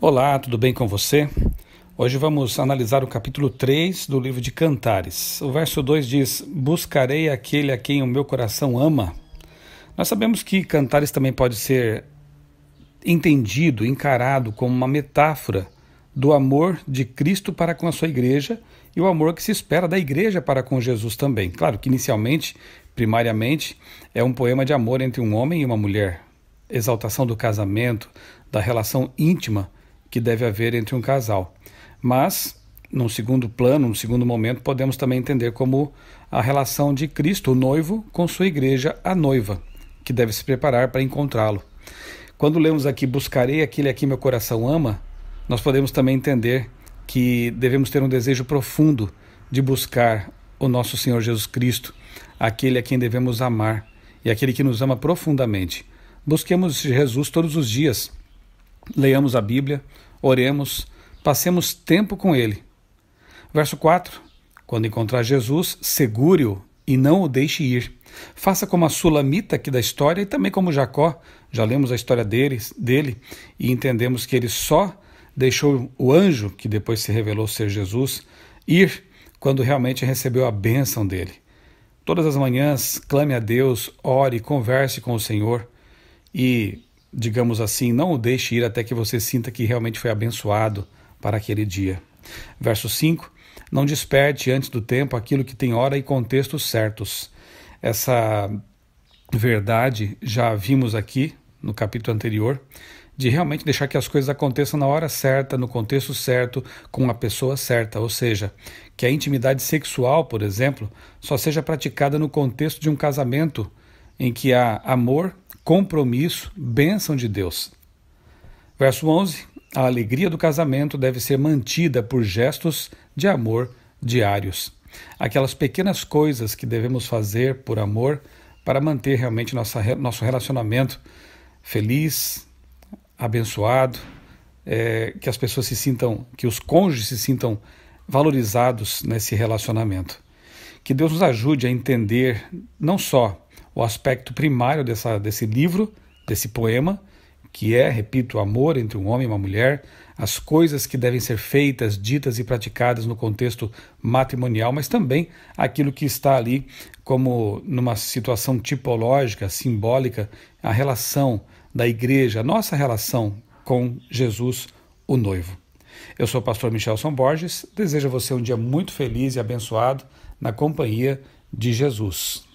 Olá, tudo bem com você? Hoje vamos analisar o capítulo 3 do livro de Cantares. O verso 2 diz: Buscarei aquele a quem o meu coração ama. Nós sabemos que Cantares também pode ser entendido, encarado como uma metáfora do amor de Cristo para com a sua igreja e o amor que se espera da igreja para com Jesus também. Claro que inicialmente, primariamente, é um poema de amor entre um homem e uma mulher, exaltação do casamento, da relação íntima que deve haver entre um casal. Mas, num segundo plano, num segundo momento, podemos também entender como a relação de Cristo, o noivo, com sua igreja, a noiva, que deve se preparar para encontrá-lo. Quando lemos aqui buscarei aquele a quem meu coração ama, nós podemos também entender que devemos ter um desejo profundo de buscar o nosso Senhor Jesus Cristo, aquele a quem devemos amar e aquele que nos ama profundamente. Busquemos Jesus todos os dias. Leiamos a Bíblia, oremos, passemos tempo com ele. Verso 4: Quando encontrar Jesus, segure-o e não o deixe ir. Faça como a sulamita aqui da história e também como Jacó. Já lemos a história deles, dele e entendemos que ele só deixou o anjo, que depois se revelou ser Jesus, ir quando realmente recebeu a bênção dele. Todas as manhãs, clame a Deus, ore, converse com o Senhor e digamos assim, não o deixe ir até que você sinta que realmente foi abençoado para aquele dia. Verso 5: Não desperte antes do tempo aquilo que tem hora e contexto certos. Essa verdade já vimos aqui no capítulo anterior, de realmente deixar que as coisas aconteçam na hora certa, no contexto certo, com a pessoa certa, ou seja, que a intimidade sexual, por exemplo, só seja praticada no contexto de um casamento em que há amor compromisso, bênção de Deus. Verso 11: A alegria do casamento deve ser mantida por gestos de amor diários. Aquelas pequenas coisas que devemos fazer por amor para manter realmente nossa, nosso relacionamento feliz, abençoado, é, que as pessoas se sintam, que os cônjuges se sintam valorizados nesse relacionamento. Que Deus nos ajude a entender não só o aspecto primário dessa, desse livro, desse poema, que é, repito, o amor entre um homem e uma mulher, as coisas que devem ser feitas, ditas e praticadas no contexto matrimonial, mas também aquilo que está ali como numa situação tipológica, simbólica, a relação da igreja, a nossa relação com Jesus, o noivo. Eu sou o pastor Michelson Borges, desejo a você um dia muito feliz e abençoado na companhia de Jesus.